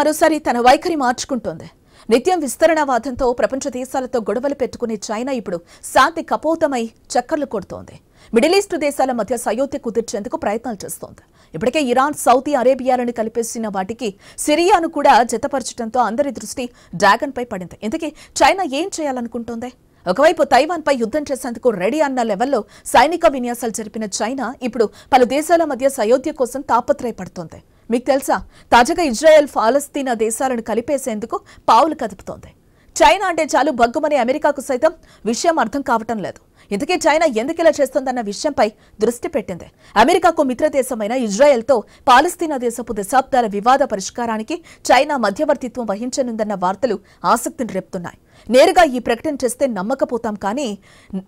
మరోసారి తన వైఖరి మార్చుకుంటోంది నిత్యం విస్తరణవాదంతో ప్రపంచ దేశాలతో గొడవలు పెట్టుకునే చైనా ఇప్పుడు శాంతి కపోతమై చక్కర్లు కొడుతోంది మిడిల్ ఈస్ట్ దేశాల మధ్య సయోధ్య కుదిర్చేందుకు ప్రయత్నాలు చేస్తోంది ఇప్పటికే ఇరాన్ సౌదీ అరేబియాలను కలిపేసిన వాటికి సిరియాను కూడా జతపరచడంతో అందరి దృష్టి డ్రాగన్పై పడింది ఇందుకే చైనా ఏం చేయాలనుకుంటోంది ఒకవైపు తైవాన్పై యుద్ధం చేసేందుకు రెడీ అన్న లెవెల్లో సైనిక విన్యాసాలు జరిపిన చైనా ఇప్పుడు పలు దేశాల మధ్య సయోధ్య కోసం తాపత్రయపడుతోంది మీకు తెలుసా తాజాగా ఇజ్రాయెల్ ఫాలస్తీనా దేశాలను కలిపేసేందుకు పావులు కదుపుతోంది చైనా అంటే చాలు బగ్గుమని అమెరికాకు సైతం విషయం అర్థం కావటం లేదు ఇందుకే చైనా ఎందుకిలా చేస్తోందన్న విషయంపై దృష్టి పెట్టింది అమెరికాకు మిత్ర దేశమైన ఇజ్రాయెల్తో పాలస్తీనా దేశపు దశాబ్దాల వివాద పరిష్కారానికి చైనా మధ్యవర్తిత్వం వహించనుందన్న వార్తలు ఆసక్తిని రేపుతున్నాయి నేరుగా ఈ ప్రకటన చేస్తే నమ్మకపోతాం కానీ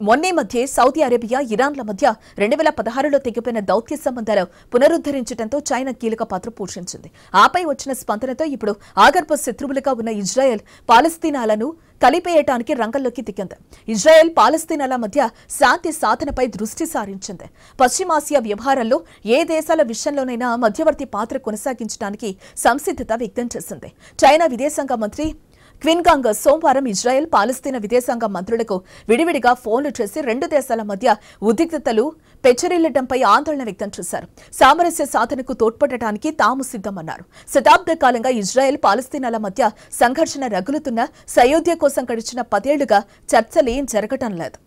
మొన్నే మధ్య సౌదీ అరేబియా ఇరాన్ల మధ్య రెండు వేల పదహారులో తెగిపోయిన దౌత్య సంబంధాలు పునరుద్ధరించడంతో చైనా కీలక పాత్ర పోషించింది ఆపై వచ్చిన స్పందనతో ఇప్పుడు ఆగర్భ శత్రువులుగా ఉన్న ఇజ్రాయెల్ పాలస్తీనాలను కలిపేయటానికి రంగంలోకి దిగింది ఇజ్రాయెల్ పాలస్తీనాల మధ్య శాంతి సాధనపై దృష్టి సారించింది పశ్చిమాసియా వ్యవహారాల్లో ఏ దేశాల విషయంలోనైనా మధ్యవర్తి పాత్ర కొనసాగించడానికి సంసిద్ధత వ్యక్తం చేసింది చైనా విదేశాంగ మంత్రి క్విన్గాంగ్ సోమవారం ఇజ్రాయెల్ పాలస్తీనా విదేశాంగ మంత్రులకు విడివిడిగా ఫోన్లు చేసి రెండు దేశాల మధ్య ఉద్రిక్తతలు పెచ్చరిల్లటంపై ఆందోళన వ్యక్తం చేశారు సామరస్య సాధనకు తోడ్పడటానికి తాము సిద్ధమన్నారు శతాబ్ద కాలంగా ఇజ్రాయెల్ పాలస్తీనాల మధ్య సంఘర్షణ రగులుతున్న సయోధ్య కోసం గడిచిన పదేళ్లుగా చర్చలేం జరగటం లేదు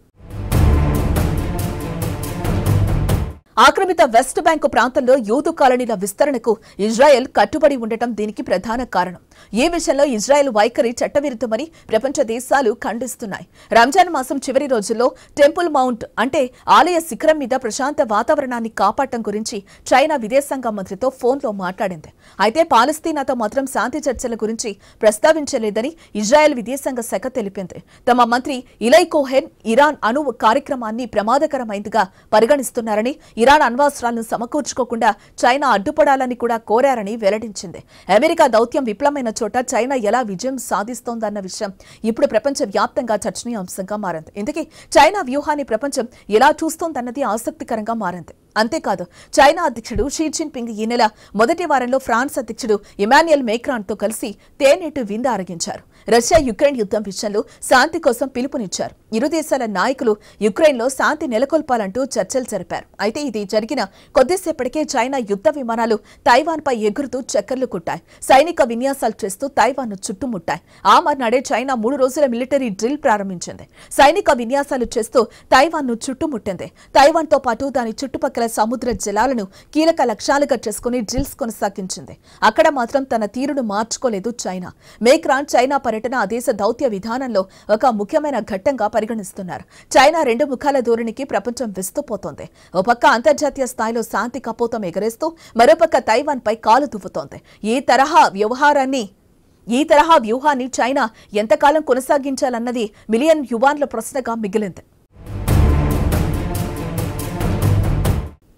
ఆక్రమిత వెస్ట్ బ్యాంకు ప్రాంతంలో యూదు కాలనీల విస్తరణకు ఇజ్రాయెల్ కట్టుబడి ఉండటం దీనికి ప్రధాన కారణం ఈ విషయంలో ఇజ్రాయెల్ వైఖరి చట్టవిరుద్ధమని ప్రపంచ దేశాలు ఖండిస్తున్నాయి రంజాన్ మాసం చివరి రోజుల్లో టెంపుల్ మౌంట్ అంటే ఆలయ శిఖరం మీద ప్రశాంత వాతావరణాన్ని కాపాడటం గురించి చైనా విదేశాంగ మంత్రితో ఫోన్లో మాట్లాడింది అయితే పాలస్తీనాతో మాత్రం శాంతి చర్చల గురించి ప్రస్తావించలేదని ఇజ్రాయెల్ విదేశాంగ శాఖ తెలిపింది తమ మంత్రి ఇలై కోహెన్ ఇరాన్ అణు కార్యక్రమాన్ని ప్రమాదకరమైందిగా పరిగణిస్తున్నారని ఇరాన్ అణ్వాస్త్రాలను సమకూర్చుకోకుండా చైనా అడ్డుపడాలని కూడా కోరారని వెల్లడించింది అమెరికా దౌత్యం విఫలమైన చోట చైనా ఎలా విజయం సాధిస్తోందన్న విషయం ఇప్పుడు ప్రపంచ వ్యాప్తంగా చర్చనీయాంశంగా మారింది ఇందుకే చైనా వ్యూహాన్ని ప్రపంచం ఎలా చూస్తోందన్నది ఆసక్తికరంగా మారింది అంతేకాదు చైనా అధ్యక్షుడు షీ జిన్పింగ్ ఈ నెల మొదటి వారంలో ఫ్రాన్స్ అధ్యక్షుడు ఇమాన్యుయల్ మేక్రాన్తో కలిసి తేనెటు విందు ఆరగించారు రష్యా యుక్రెయిన్ యుద్ధం విషయంలో శాంతి కోసం పిలుపునిచ్చారు ఇరు దేశాల నాయకులు యుక్రెయిన్లో శాంతి నెలకొల్పాలంటూ చర్చలు జరిపారు అయితే ఇది జరిగిన కొద్దిసేపటికే చైనా యుద్ధ విమానాలు తైవాన్పై ఎగురుతూ చక్కర్లు కుట్టాయి సైనిక విన్యాసాలు చేస్తూ తైవాన్ ను చుట్టుముట్టాయి ఆ మర్నాడే చైనా మూడు రోజుల మిలిటరీ డ్రిల్ ప్రారంభించింది సైనిక విన్యాసాలు చేస్తూ తైవాన్ ను చుట్టుముట్టింది తైవాన్తో పాటు దాని చుట్టుపక్కల సముద్ర జలాలను కీలక లక్ష్యాలుగా చేసుకుని డ్రిల్స్ కొనసాగించింది అక్కడ మాత్రం తన తీరును మార్చుకోలేదు చైనా మేక్రాన్ చైనా పర్యటన ఆ దేశ దౌత్య విధానంలో ఒక ముఖ్యమైన ఘట్టంగా పరిగణిస్తున్నారు చైనా రెండు ముఖాల ధోరణికి ప్రపంచం విస్తుపోతోంది ఒక పక్క అంతర్జాతీయ స్థాయిలో శాంతి కపోతం ఎగరేస్తూ మరోపక్క తైవాన్ పై కాలు దువ్వుతోంది ఈ తరహా వ్యవహారాన్ని ఈ తరహా వ్యూహాన్ని చైనా ఎంతకాలం కొనసాగించాలన్నది మిలియన్ యువాన్ల ప్రశ్నగా మిగిలింది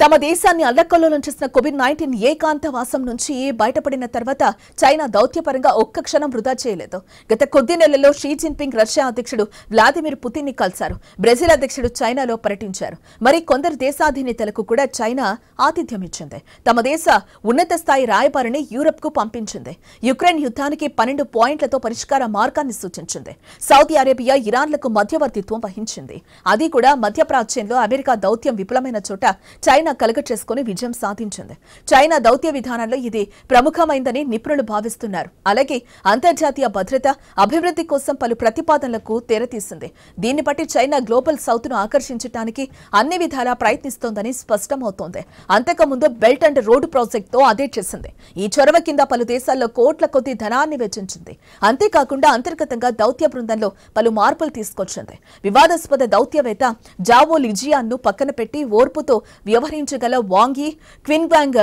తమ దేశాన్ని అల్లకల్లోలం చేసిన కోవిడ్ నైన్టీన్ వాసం నుంచి బయటపడిన తర్వాత చైనా దౌత్యపరంగా ఒక్క క్షణం వృధా చేయలేదు గత కొద్ది నెలల్లో షీ జిన్పింగ్ రష్యా అధ్యక్షుడు వ్లాదిమిర్ ని కలిశారు బ్రెజిల్ అధ్యక్షుడు చైనాలో పర్యటించారు మరి కొందరు దేశాధినేతలకు కూడా చైనా ఆతిథ్యం ఇచ్చింది తమ దేశ ఉన్నత స్థాయి రాయబారిని యూరప్ కు పంపించింది యుక్రెయిన్ యుద్ధానికి పన్నెండు పాయింట్లతో పరిష్కార మార్గాన్ని సూచించింది సౌదీ అరేబియా ఇరాన్లకు మధ్యవర్తిత్వం వహించింది అది కూడా మధ్యప్రాచ్యంలో అమెరికా దౌత్యం విఫలమైన చోట చైనా చైనా కలగచేసుకుని విజయం సాధించింది చైనా దౌత్య విధానంలో ఇది ప్రముఖమైందని నిపుణులు భావిస్తున్నారు అలాగే అంతర్జాతీయ భద్రత అభివృద్ధి కోసం పలు ప్రతిపాదనలకు తెరతీసింది దీన్ని బట్టి చైనా గ్లోబల్ సౌత్ ను ఆకర్షించడానికి అన్ని విధాలా ప్రయత్నిస్తోందని స్పష్టమవుతోంది అంతకుముందు బెల్ట్ అండ్ రోడ్ ప్రాజెక్ట్ తో అదే చేసింది ఈ చొరవ కింద పలు దేశాల్లో కోట్ల కొద్ది ధనాన్ని వెచ్చించింది అంతేకాకుండా అంతర్గతంగా దౌత్య బృందంలో పలు మార్పులు తీసుకొచ్చింది వివాదాస్పద దౌత్యవేత్త జావో ను పక్కన పెట్టి ఓర్పుతో వ్యవహరించారు నిర్ణయించగల వాంగి క్విన్గ్వాంగ్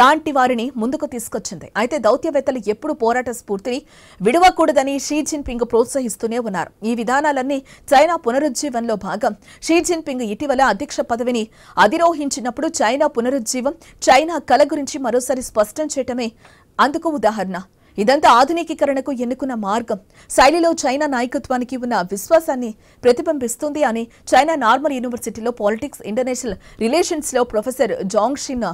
లాంటి వారిని ముందుకు తీసుకొచ్చింది అయితే దౌత్యవేత్తలు ఎప్పుడు పోరాట స్ఫూర్తిని విడవకూడదని షీ జిన్పింగ్ ప్రోత్సహిస్తూనే ఉన్నారు ఈ విధానాలన్నీ చైనా పునరుజ్జీవంలో భాగం షీ జిన్పింగ్ ఇటీవల అధ్యక్ష పదవిని అధిరోహించినప్పుడు చైనా పునరుజ్జీవం చైనా కల గురించి మరోసారి స్పష్టం చేయటమే అందుకు ఉదాహరణ ఇదంతా ఆధునికీకరణకు ఎన్నుకున్న మార్గం శైలిలో చైనా నాయకత్వానికి ఉన్న విశ్వాసాన్ని ప్రతిబింబిస్తుంది అని చైనా నార్మల్ యూనివర్సిటీలో పాలిటిక్స్ ఇంటర్నేషనల్ రిలేషన్స్లో ప్రొఫెసర్ జాంగ్ షిన్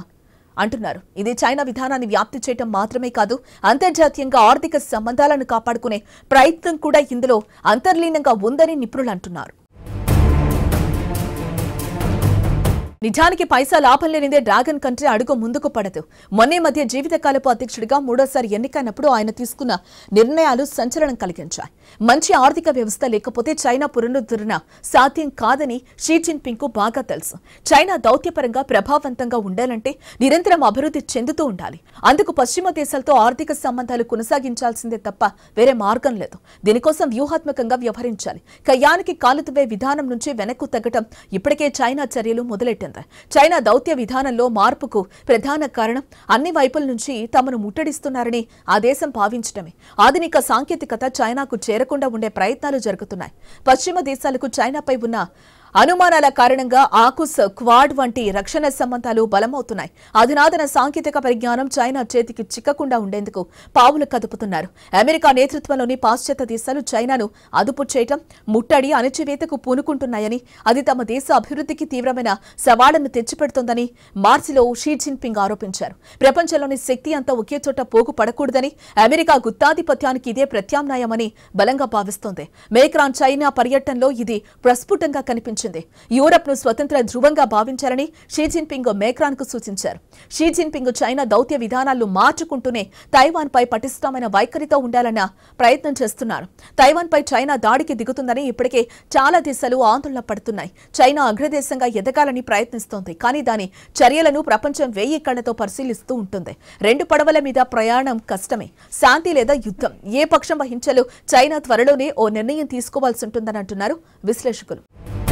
అంటున్నారు ఇది చైనా విధానాన్ని వ్యాప్తి చేయటం మాత్రమే కాదు అంతర్జాతీయంగా ఆర్థిక సంబంధాలను కాపాడుకునే ప్రయత్నం కూడా ఇందులో అంతర్లీనంగా ఉందని నిపుణులు అంటున్నారు నిజానికి పైసా లాభం లేనిదే డ్రాగన్ కంట్రీ అడుగు ముందుకు పడదు మొన్నే మధ్య జీవితకాలపు అధ్యక్షుడిగా మూడోసారి ఎన్నికైనప్పుడు ఆయన తీసుకున్న నిర్ణయాలు సంచలనం కలిగించాయి మంచి ఆర్థిక వ్యవస్థ లేకపోతే చైనా పునరుద్ధరణ సాధ్యం కాదని షీ కు బాగా తెలుసు చైనా దౌత్యపరంగా ప్రభావవంతంగా ఉండాలంటే నిరంతరం అభివృద్ధి చెందుతూ ఉండాలి అందుకు పశ్చిమ దేశాలతో ఆర్థిక సంబంధాలు కొనసాగించాల్సిందే తప్ప వేరే మార్గం లేదు దీనికోసం వ్యూహాత్మకంగా వ్యవహరించాలి కయ్యానికి కాలుతువే విధానం నుంచి వెనక్కు తగ్గటం ఇప్పటికే చైనా చర్యలు మొదలెట్టింది పేర్కొంది చైనా దౌత్య విధానంలో మార్పుకు ప్రధాన కారణం అన్ని వైపుల నుంచి తమను ముట్టడిస్తున్నారని ఆ దేశం భావించడమే ఆధునిక సాంకేతికత చైనాకు చేరకుండా ఉండే ప్రయత్నాలు జరుగుతున్నాయి పశ్చిమ దేశాలకు చైనాపై ఉన్న అనుమానాల కారణంగా ఆకుస్ క్వాడ్ వంటి రక్షణ సంబంధాలు బలమవుతున్నాయి అధునాతన సాంకేతిక పరిజ్ఞానం చైనా చేతికి చిక్కకుండా ఉండేందుకు పావులు కదుపుతున్నారు అమెరికా నేతృత్వంలోని పాశ్చాత్య దేశాలు చైనాను అదుపు చేయటం ముట్టడి అణచివేతకు పూనుకుంటున్నాయని అది తమ దేశ అభివృద్ధికి తీవ్రమైన సవాళ్లను తెచ్చిపెడుతోందని మార్చిలో షీ జిన్పింగ్ ఆరోపించారు ప్రపంచంలోని శక్తి అంతా ఒకే చోట పోగు పడకూడదని అమెరికా గుత్తాధిపత్యానికి ఇదే ప్రత్యామ్నాయమని బలంగా భావిస్తోంది మేక్రాన్ చైనా పర్యటనలో ఇది ప్రస్ఫుటంగా కనిపించింది యూరప్ ను స్వతంత్ర ధ్రువంగా భావించాలని షీ జిన్పింగ్ కు సూచించారు షీ జిన్పింగ్ చైనా దౌత్య విధానాలను మార్చుకుంటూనే తైవాన్ పై పటిష్టమైన వైఖరితో ఉండాలన్న ప్రయత్నం చేస్తున్నారు పై చైనా దాడికి దిగుతుందని ఇప్పటికే చాలా దేశాలు ఆందోళన పడుతున్నాయి చైనా అగ్రదేశంగా ఎదగాలని ప్రయత్నిస్తోంది కానీ దాని చర్యలను ప్రపంచం వెయ్యి కళ్లతో పరిశీలిస్తూ ఉంటుంది రెండు పడవల మీద ప్రయాణం కష్టమే శాంతి లేదా యుద్ధం ఏ పక్షం వహించలో చైనా త్వరలోనే ఓ నిర్ణయం తీసుకోవాల్సి ఉంటుందని అంటున్నారు విశ్లేషకులు